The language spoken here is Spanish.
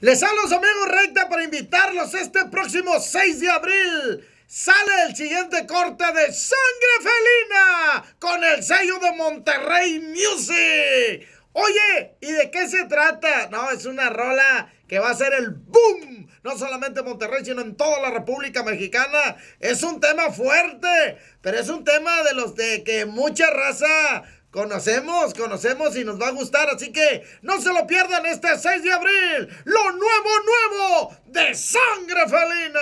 Les a los amigos Recta para invitarlos este próximo 6 de abril. Sale el siguiente corte de Sangre Felina con el sello de Monterrey Music. Oye, ¿y de qué se trata? No, es una rola que va a ser el boom, no solamente en Monterrey, sino en toda la República Mexicana. Es un tema fuerte, pero es un tema de los de que mucha raza conocemos, conocemos y nos va a gustar. Así que no se lo pierdan este 6 de abril. sangra, Felina!